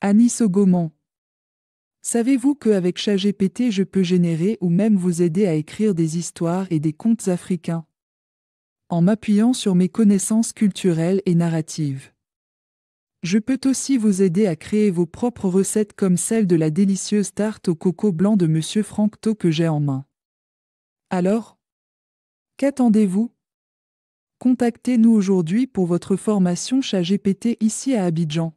Anis Ogoman. Savez-vous qu'avec ChatGPT je peux générer ou même vous aider à écrire des histoires et des contes africains En m'appuyant sur mes connaissances culturelles et narratives. Je peux aussi vous aider à créer vos propres recettes comme celle de la délicieuse tarte au coco blanc de Monsieur Francto que j'ai en main. Alors Qu'attendez-vous Contactez-nous aujourd'hui pour votre formation ChatGPT ici à Abidjan.